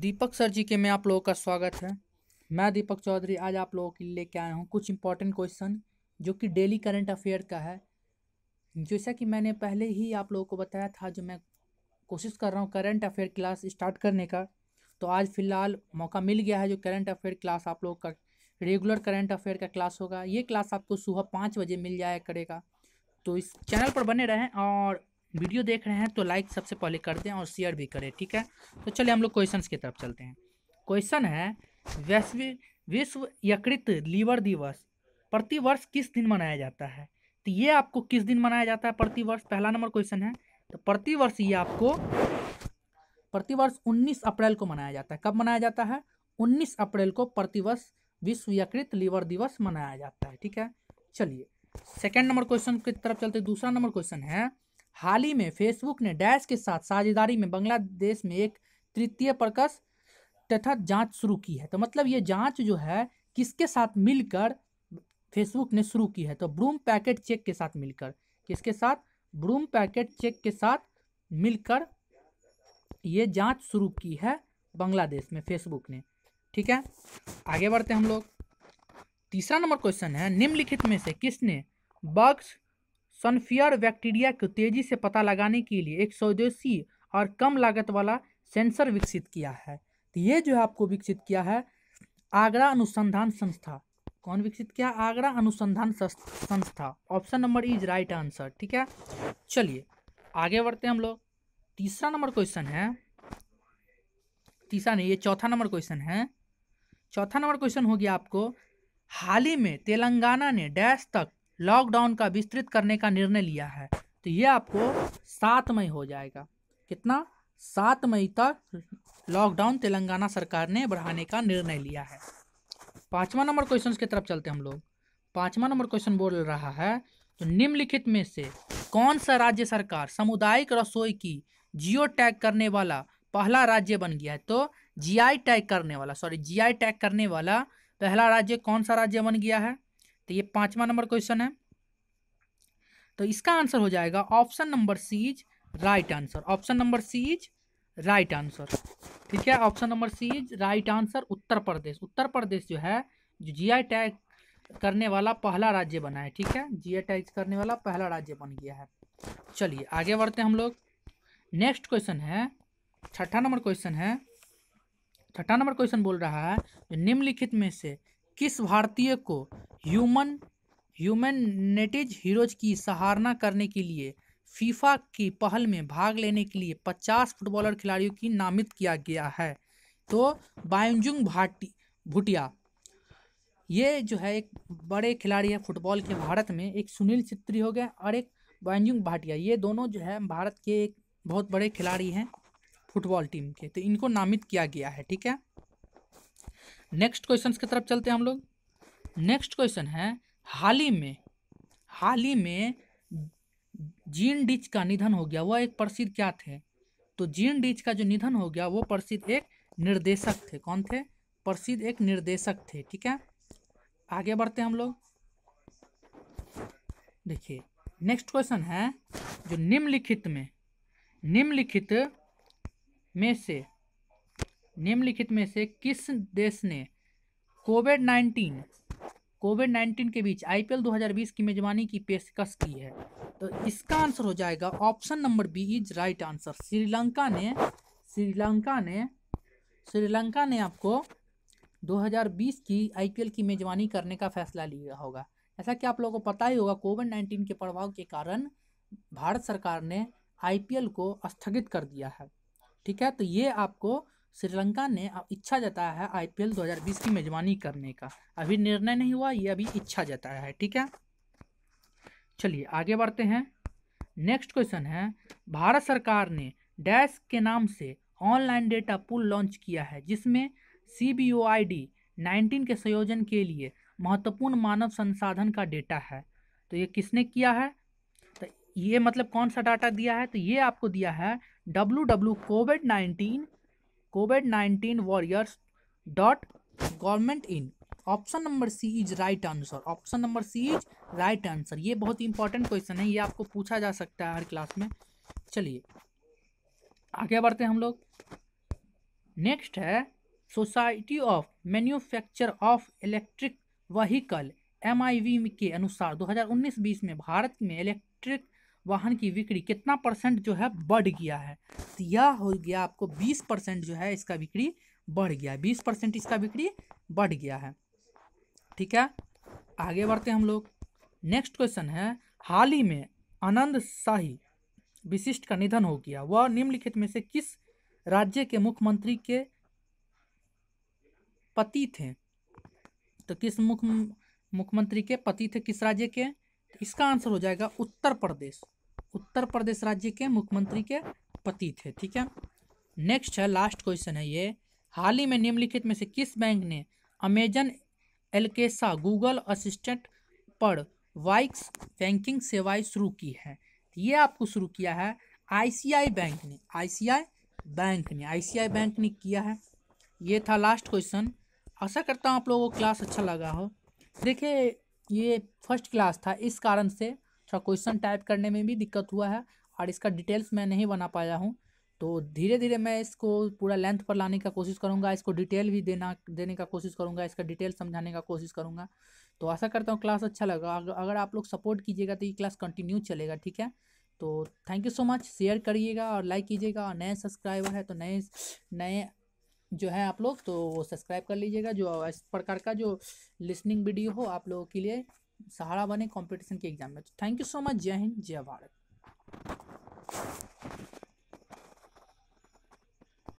दीपक sir जी के में आप लोगों का स्वागत है मैं दीपक चौधरी आज आप लोगों के लिए लेके आया हूँ कुछ इंपॉर्टेंट क्वेश्चन जो कि डेली करंट अफेयर का है जैसा कि मैंने पहले ही आप लोगों को बताया था जो मैं कोशिश कर रहा हूँ करंट अफेयर क्लास स्टार्ट करने का तो आज फ़िलहाल मौका मिल गया है जो करंट अफेयर क्लास आप लोगों का रेगुलर करंट अफेयर का क्लास होगा ये क्लास आपको सुबह पाँच बजे मिल जाया करेगा तो इस चैनल पर बने रहें और वीडियो देख रहे हैं तो लाइक सबसे पहले कर दें और शेयर भी करें ठीक है तो चलिए हम लोग क्वेश्चन की तरफ चलते हैं क्वेश्चन है वैश्विक विश्व यकृत लीवर दिवस प्रतिवर्ष किस दिन मनाया जाता है तो ये आपको किस दिन मनाया जाता है प्रतिवर्ष पहला नंबर क्वेश्चन है तो प्रतिवर्ष ये आपको प्रतिवर्ष 19 अप्रैल को मनाया जाता है कब मनाया जाता है 19 अप्रैल को प्रतिवर्ष विश्व यकृत लीवर दिवस मनाया जाता है ठीक है चलिए सेकेंड नंबर क्वेश्चन की तरफ चलते दूसरा नंबर क्वेश्चन है हाल ही में फेसबुक ने डैश के साथ साझेदारी में बांग्लादेश में एक तृतीय प्रकश तथा जांच शुरू की है तो मतलब ये जांच जो है किसके साथ मिलकर फेसबुक ने शुरू की है तो ब्रूम पैकेट चेक के साथ मिलकर किसके साथ ब्रूम पैकेट चेक के साथ मिलकर ये जांच शुरू की है बांग्लादेश में फेसबुक ने ठीक है आगे बढ़ते हम लोग तीसरा नंबर क्वेश्चन है निम्नलिखित में से किसने बग्स सनफियर बैक्टीरिया को तेजी से पता लगाने के लिए एक स्वदेशी और कम लागत वाला सेंसर विकसित किया है तो ये जो है आपको विकसित किया है आगरा अनुसंधान संस्था कौन विकसित किया आगरा अनुसंधान संस्था option number is right answer ठीक है चलिए आगे बढ़ते हम लोग तीसरा नंबर क्वेश्चन है तीसरा नहीं ये चौथा नंबर क्वेश्चन है चौथा नंबर क्वेश्चन हो गया आपको हाल ही में तेलंगाना ने डैश तक लॉकडाउन का विस्तृत करने का निर्णय लिया है तो ये आपको सात मई हो जाएगा कितना सात मई तक लॉकडाउन तेलंगाना सरकार ने बढ़ाने का निर्णय लिया है पाँचवा नंबर क्वेश्चन की तरफ चलते हम लोग पाँचवा नंबर क्वेश्चन बोल रहा है तो निम्नलिखित में से कौन सा राज्य सरकार सामुदायिक रसोई की जियो टैग करने वाला पहला राज्य बन गया है तो जीआई टैग करने वाला सॉरी जीआई टैग करने वाला पहला राज्य कौन सा राज्य बन गया है तो ये पांचवा नंबर क्वेश्चन है तो इसका आंसर हो जाएगा option number C is right answer option number C is right answer ठीक है option number C is right answer Uttar Pradesh Uttar Pradesh जो है जो जीआई टैग करने वाला पहला राज्य बना है ठीक है जीआई टैग करने वाला पहला राज्य बन गया है चलिए आगे बढ़ते हैं हम लोग नेक्स्ट क्वेश्चन है छठा नंबर क्वेश्चन है छठा नंबर क्वेश्चन बोल रहा है निम्नलिखित में से किस भारतीय को ह्यूमन ह्यूमेनेटिज हीरोज की सराहना करने के लिए फीफा की पहल में भाग लेने के लिए 50 फुटबॉलर खिलाड़ियों की नामित किया गया है तो बायजुंग भाटी भुटिया ये जो है एक बड़े खिलाड़ी है फुटबॉल के भारत में एक सुनील छित्री हो गए और एक बायुजुंग भाटिया ये दोनों जो है भारत के एक बहुत बड़े खिलाड़ी हैं फुटबॉल टीम के तो इनको नामित किया गया है ठीक है नेक्स्ट क्वेश्चन की तरफ चलते हैं हम लोग नेक्स्ट क्वेश्चन है हाल ही में हाल ही में जीन डिच का निधन हो गया वह एक प्रसिद्ध क्या थे तो जीन डिच का जो निधन हो गया वो प्रसिद्ध एक निर्देशक थे कौन थे प्रसिद्ध एक निर्देशक थे ठीक है आगे बढ़ते हम लोग देखिए नेक्स्ट क्वेश्चन है जो निम्नलिखित में निम्नलिखित में से निम्नलिखित में से किस देश ने कोविड नाइन्टीन कोविड नाइन्टीन के बीच आईपीएल 2020 की मेजबानी की पेशकश की है तो इसका आंसर हो जाएगा option number B is right answer Sri Lanka ने श्रीलंका ने श्रीलंका ने आपको 2020 की आईपीएल की मेजबानी करने का फैसला लिया होगा ऐसा कि आप लोगों को पता ही होगा कोविड नाइन्टीन के प्रभाव के कारण भारत सरकार ने आई को स्थगित कर दिया है ठीक है तो ये आपको श्रीलंका ने इच्छा जताया है आईपीएल 2020 की मेजबानी करने का अभी निर्णय नहीं हुआ ये अभी इच्छा जताया है ठीक है चलिए आगे बढ़ते हैं नेक्स्ट क्वेश्चन है भारत सरकार ने डैश के नाम से ऑनलाइन डेटा पुल लॉन्च किया है जिसमें C B O I D nineteen के संयोजन के लिए महत्वपूर्ण मानव संसाधन का डेटा है तो ये किसने किया है तो ये मतलब कौन सा डाटा दिया है तो ये आपको दिया है W W COVID nineteen COVID nineteen warriors dot government in option number C is right answer option number C is right answer ये बहुत इंपॉर्टेंट क्वेश्चन है ये आपको पूछा जा सकता है हर क्लास में चलिए आगे बढ़ते हैं हम लोग नेक्स्ट है society of manufacture of electric vehicle M के अनुसार 2019-20 में भारत में इलेक्ट्रिक वाहन की बिक्री कितना परसेंट जो है बढ़ गया है तो यह हो गया आपको बीस परसेंट जो है इसका बिक्री बढ़ गया है बीस परसेंट इसका बिक्री बढ़ गया है ठीक है आगे बढ़ते हम लोग नेक्स्ट क्वेश्चन है हाल ही में आनंद शाही विशिष्ट का निधन हो गया वह निम्नलिखित में से किस राज्य के मुख्यमंत्री के पति थे तो किस मुख्य मुख्यमंत्री के पति थे किस राज्य के इसका आंसर हो जाएगा उत्तर प्रदेश उत्तर प्रदेश राज्य के मुख्यमंत्री के पति थे ठीक है नेक्स्ट है लास्ट क्वेश्चन है ये हाल ही में निम्नलिखित में से किस बैंक ने अमेजन एलकेसा गूगल असिस्टेंट पर वाइक्स बैंकिंग सेवाएं शुरू की है ये आपको शुरू किया है आईसीआई बैंक ने आईसीआई बैंक ने आईसीआई बैंक ने किया है ये था लास्ट क्वेश्चन आशा करता हूँ आप लोगों को क्लास अच्छा लगा हो देखिए ये फर्स्ट क्लास था इस कारण से थोड़ा क्वेश्चन टाइप करने में भी दिक्कत हुआ है और इसका डिटेल्स मैं नहीं बना पाया हूँ तो धीरे धीरे मैं इसको पूरा लेंथ पर लाने का कोशिश करूँगा इसको डिटेल भी देना देने का कोशिश करूँगा इसका डिटेल समझाने का कोशिश करूँगा तो आशा करता हूँ क्लास अच्छा लगा अगर आप लोग सपोर्ट कीजिएगा तो ये क्लास कंटिन्यू चलेगा ठीक है तो thank you so much share करिएगा और लाइक कीजिएगा और नए सब्सक्राइबर है तो नए नए जो है आप लोग तो वो सब्सक्राइब कर लीजिएगा जो इस प्रकार का जो लिसनिंग वीडियो हो आप लोगों के लिए सहारा बने कंपटीशन के एग्जाम में थैंक यू सो मच जय हिंद जय भारत